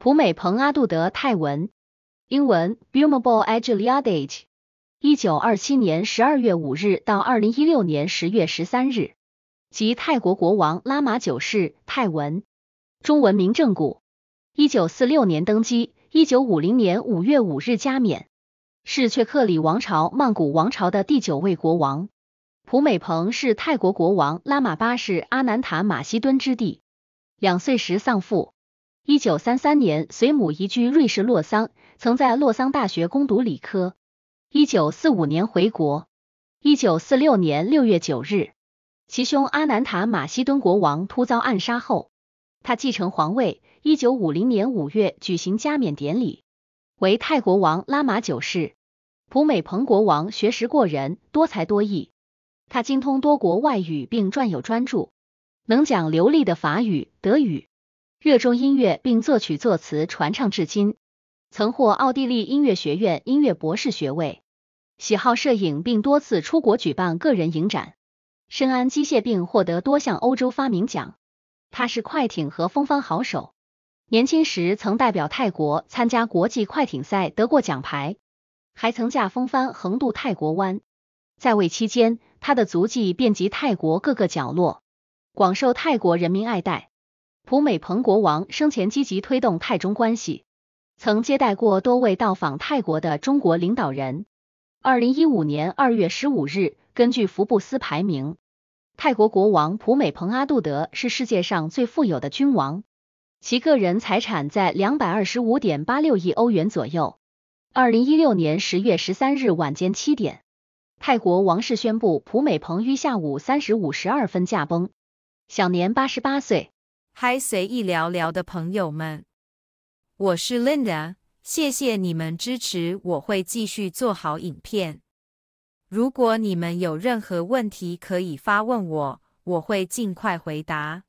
普美蓬阿杜德泰文，英文 b u m a b o l a g e l i a d e j 一九二七年十二月五日到二零一六年十月十三日，即泰国国王拉玛九世泰文，中文名正古，一九四六年登基，一九五零年五月五日加冕，是却克里王朝曼谷王朝的第九位国王。普美蓬是泰国国王拉玛八世阿南塔马希敦之弟，两岁时丧父。一九三三年随母移居瑞士洛桑，曾在洛桑大学攻读理科。一九四五年回国。一九四六年六月九日，其兄阿南塔马希敦国王突遭暗杀后，他继承皇位。一九五零年五月举行加冕典礼，为泰国王拉玛九世普美蓬国王。学识过人，多才多艺，他精通多国外语，并撰有专著，能讲流利的法语、德语。热衷音乐并作曲作词传唱至今，曾获奥地利音乐学院音乐博士学位。喜好摄影并多次出国举办个人影展。深谙机械并获得多项欧洲发明奖。他是快艇和风帆好手，年轻时曾代表泰国参加国际快艇赛，得过奖牌，还曾驾风帆横渡泰国湾。在位期间，他的足迹遍及泰国各个角落，广受泰国人民爱戴。普美蓬国王生前积极推动泰中关系，曾接待过多位到访泰国的中国领导人。二零一五年二月十五日，根据福布斯排名，泰国国王普美蓬阿杜德是世界上最富有的君王，其个人财产在两百二十五点八六亿欧元左右。二零一六年十月十三日晚间七点，泰国王室宣布普美蓬于下午三时五十二分驾崩，享年八十八岁。嗨，随意聊聊的朋友们，我是 Linda，谢谢你们支持，我会继续做好影片。如果你们有任何问题，可以发问我，我会尽快回答。